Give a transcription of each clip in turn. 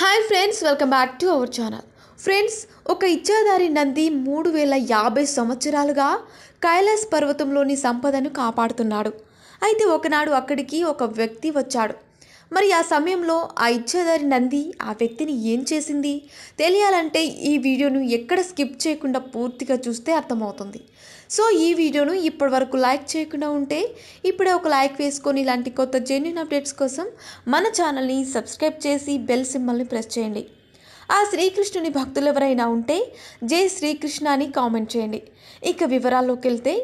hi friends welcome back to our channel friends ఒక ఇచ్చాదారి నంది మూడు వేల యాభై సంవత్సరాలుగా కైలాస్ పర్వతంలోని సంపదను కాపాడుతున్నాడు అయితే ఒకనాడు అక్కడికి ఒక వ్యక్తి వచ్చాడు మరి ఆ సమయంలో ఆ ఇచ్చేదారి నంది ఆ వ్యక్తిని ఏం చేసింది తెలియాలంటే ఈ వీడియోను ఎక్కడ స్కిప్ చేయకుండా పూర్తిగా చూస్తే అర్థమవుతుంది సో ఈ వీడియోను ఇప్పటి వరకు లైక్ చేయకుండా ఉంటే ఇప్పుడే ఒక లైక్ వేసుకొని ఇలాంటి కొత్త జెన్యున్ అప్డేట్స్ కోసం మన ఛానల్ని సబ్స్క్రైబ్ చేసి బెల్ సింబల్ని ప్రెస్ చేయండి ఆ శ్రీకృష్ణుని భక్తులు ఎవరైనా ఉంటే జై శ్రీకృష్ణ అని కామెంట్ చేయండి ఇక వివరాల్లోకి వెళ్తే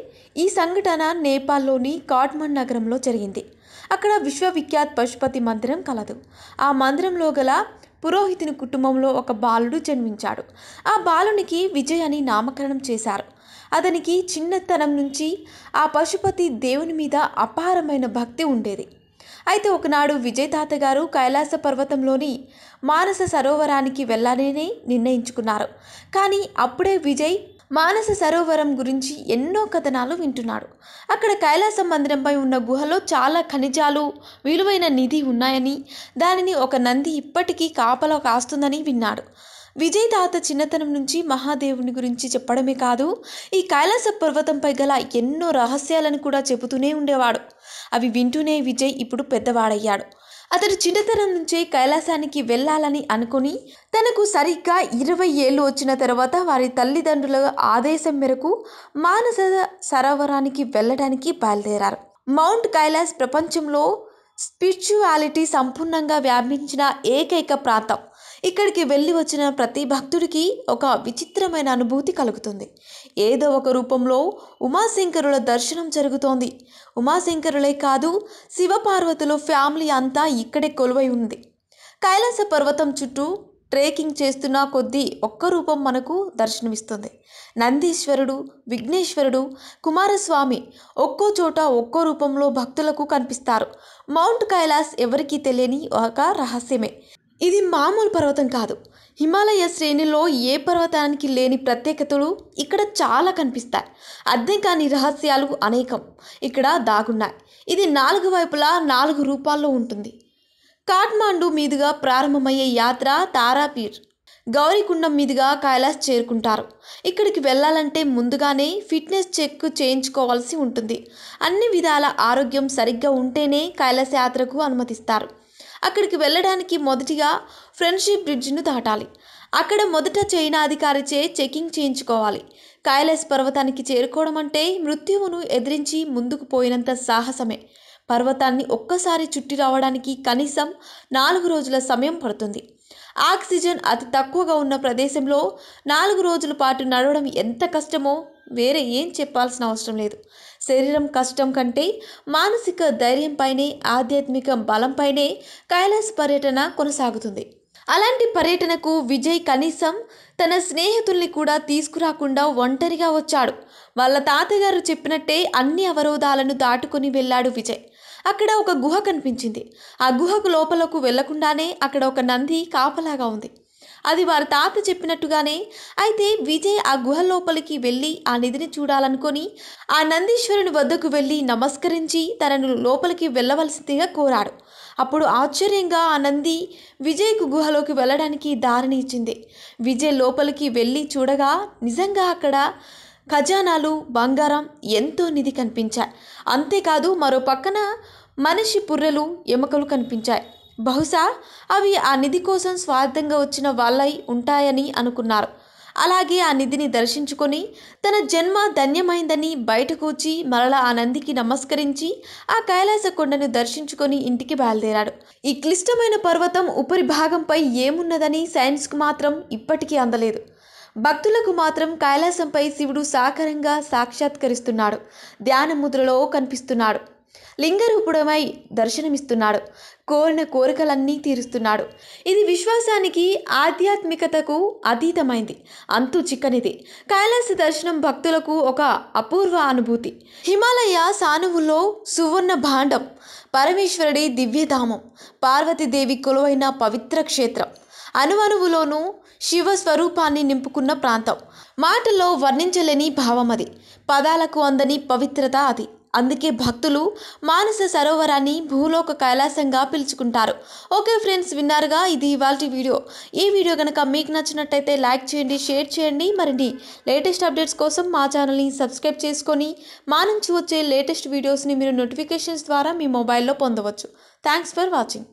ఈ సంఘటన నేపాల్లోని కాట్మండ్ నగరంలో జరిగింది అక్కడ విశ్వవిఖ్యాత్ పశుపతి మందిరం కలదు ఆ మందిరంలో గల పురోహితుని కుటుంబంలో ఒక బాలుడు జన్మించాడు ఆ బాలునికి విజయ్ అని నామకరణం చేశారు అతనికి చిన్నతనం నుంచి ఆ పశుపతి దేవుని మీద అపారమైన భక్తి ఉండేది అయితే ఒకనాడు విజయ్ తాతగారు కైలాస పర్వతంలోని మానస సరోవరానికి వెళ్ళాలని నిర్ణయించుకున్నారు కానీ అప్పుడే విజయ్ మానస సరోవరం గురించి ఎన్నో కథనాలు వింటున్నాడు అక్కడ కైలాస మందిరంపై ఉన్న గుహలో చాలా ఖనిజాలు విలువైన నిధి ఉన్నాయని దానిని ఒక నంది ఇప్పటికీ కాపలో కాస్తుందని విన్నాడు విజయ్ తాత చిన్నతనం నుంచి మహాదేవుని గురించి చెప్పడమే కాదు ఈ కైలాస పర్వతంపై గల ఎన్నో రహస్యాలను కూడా చెబుతూనే ఉండేవాడు అవి వింటూనే విజయ్ ఇప్పుడు పెద్దవాడయ్యాడు అతడు చిన్నతనం నుంచే కైలాసానికి వెళ్ళాలని అనుకుని తనకు సరిగ్గా ఇరవై ఏళ్ళు వచ్చిన తర్వాత వారి తల్లిదండ్రుల ఆదేశం మేరకు మానస సరోవరానికి వెళ్ళడానికి బయలుదేరారు మౌంట్ కైలాస్ ప్రపంచంలో స్పిరిచువాలిటీ సంపూర్ణంగా వ్యాపించిన ఏకైక ప్రాంతం ఇక్కడికి వెళ్ళి వచ్చిన ప్రతి భక్తుడికి ఒక విచిత్రమైన అనుభూతి కలుగుతుంది ఏదో ఒక రూపంలో ఉమాశంకరుల దర్శనం జరుగుతోంది ఉమాశంకరులే కాదు శివపార్వతుల ఫ్యామిలీ అంతా ఇక్కడే కొలువై ఉంది కైలాస పర్వతం చుట్టూ ట్రేకింగ్ చేస్తున్న కొద్దీ ఒక్క రూపం మనకు దర్శనమిస్తుంది నందీశ్వరుడు విఘ్నేశ్వరుడు కుమారస్వామి ఒక్కో చోట ఒక్కో రూపంలో భక్తులకు కనిపిస్తారు మౌంట్ కైలాస్ ఎవరికీ తెలియని ఒక రహస్యమే ఇది మామూలు పర్వతం కాదు హిమాలయ శ్రేణిలో ఏ పర్వతానికి లేని ప్రత్యేకతలు ఇక్కడ చాలా కనిపిస్తాయి అర్థం కాని రహస్యాలు అనేకం ఇక్కడ దాగున్నాయి ఇది నాలుగు వైపులా నాలుగు రూపాల్లో ఉంటుంది కాఠ్మాండు మీదుగా ప్రారంభమయ్యే యాత్ర తారాపీర్ గౌరీకుండం మీదుగా కైలాస్ చేరుకుంటారు ఇక్కడికి వెళ్ళాలంటే ముందుగానే ఫిట్నెస్ చెక్ చేయించుకోవాల్సి ఉంటుంది అన్ని విధాల ఆరోగ్యం సరిగ్గా ఉంటేనే కైలాస యాత్రకు అనుమతిస్తారు అక్కడికి వెళ్ళడానికి మొదటిగా ఫ్రెండ్షిప్ బ్రిడ్జ్ను దాటాలి అక్కడ మొదట చైనా అధికారిచే చెకింగ్ చేయించుకోవాలి కైలాస్ పర్వతానికి చేరుకోవడం అంటే మృత్యువును ఎదిరించి ముందుకు పోయినంత సాహసమే పర్వతాన్ని ఒక్కసారి చుట్టి రావడానికి కనీసం నాలుగు రోజుల సమయం పడుతుంది ఆక్సిజన్ అతి తక్కువగా ఉన్న ప్రదేశంలో నాలుగు రోజుల పాటు నడవడం ఎంత కష్టమో వేరే ఏం చెప్పాల్సిన అవసరం లేదు శరీరం కష్టం కంటే మానసిక ధైర్యంపైనే ఆధ్యాత్మిక బలంపైనే కైలాస పర్యటన కొనసాగుతుంది అలాంటి పర్యటనకు విజయ్ కనీసం తన స్నేహితుల్ని కూడా తీసుకురాకుండా ఒంటరిగా వచ్చాడు వాళ్ళ తాతగారు చెప్పినట్టే అన్ని అవరోధాలను దాటుకుని వెళ్ళాడు విజయ్ అక్కడ ఒక గుహ కనిపించింది ఆ గుహకు లోపలకు వెళ్లకుండానే అక్కడ ఒక నంది కాపలాగా ఉంది అది వారి తాత చెప్పినట్టుగానే అయితే విజయ్ ఆ గుహ లోపలికి వెళ్ళి ఆ నిధిని చూడాలనుకొని ఆ నందీశ్వరుని వద్దకు వెళ్ళి నమస్కరించి తనను లోపలికి వెళ్ళవలసిందిగా కోరాడు అప్పుడు ఆశ్చర్యంగా ఆ నంది విజయ్కు గుహలోకి వెళ్ళడానికి దారిని ఇచ్చింది విజయ్ లోపలికి వెళ్ళి చూడగా నిజంగా అక్కడ ఖజానాలు బంగారం ఎంతో నిధి కనిపించాయి అంతేకాదు మరో పక్కన మనిషి పుర్రెలు ఎముకలు కనిపించాయి బహుశా అవి ఆ నిధి కోసం స్వార్థంగా వచ్చిన వాళ్ళై ఉంటాయని అనుకున్నారు అలాగే ఆ నిధిని దర్శించుకొని తన జన్మ ధన్యమైందని బయటకు వచ్చి మరలా ఆ నందికి నమస్కరించి ఆ కైలాస కొండను దర్శించుకొని ఇంటికి బయలుదేరాడు ఈ క్లిష్టమైన పర్వతం ఉపరిభాగంపై ఏమున్నదని సైన్స్కు మాత్రం ఇప్పటికీ అందలేదు భక్తులకు మాత్రం కైలాసంపై శివుడు సాకారంగా సాక్షాత్కరిస్తున్నాడు ధ్యాన ముద్రలో కనిపిస్తున్నాడు లింగరూపుడమై దర్శనమిస్తున్నాడు కోరిన కోరికలన్నీ తీరుస్తున్నాడు ఇది విశ్వాసానికి ఆధ్యాత్మికతకు అతీతమైంది అంతు చిక్కనిది కైలాస దర్శనం భక్తులకు ఒక అపూర్వ అనుభూతి హిమాలయ సానువుల్లో సువర్ణ భాండం పరమేశ్వరుడి దివ్యధామం పార్వతీదేవి కొలువైన పవిత్ర క్షేత్రం అణువణువులోనూ శివ స్వరూపాన్ని నింపుకున్న ప్రాంతం మాటల్లో వర్ణించలేని భావం అది పదాలకు అందని పవిత్రత అది అందుకే భక్తులు మానస సరోవరాన్ని భూలోక కైలాసంగా పిలుచుకుంటారు ఓకే ఫ్రెండ్స్ విన్నారుగా ఇది ఇవాళ వీడియో ఈ వీడియో కనుక మీకు నచ్చినట్టయితే లైక్ చేయండి షేర్ చేయండి మరిన్ని లేటెస్ట్ అప్డేట్స్ కోసం మా ఛానల్ని సబ్స్క్రైబ్ చేసుకొని మా నుంచి వచ్చే లేటెస్ట్ వీడియోస్ని మీరు నోటిఫికేషన్స్ ద్వారా మీ మొబైల్లో పొందవచ్చు థ్యాంక్స్ ఫర్ వాచింగ్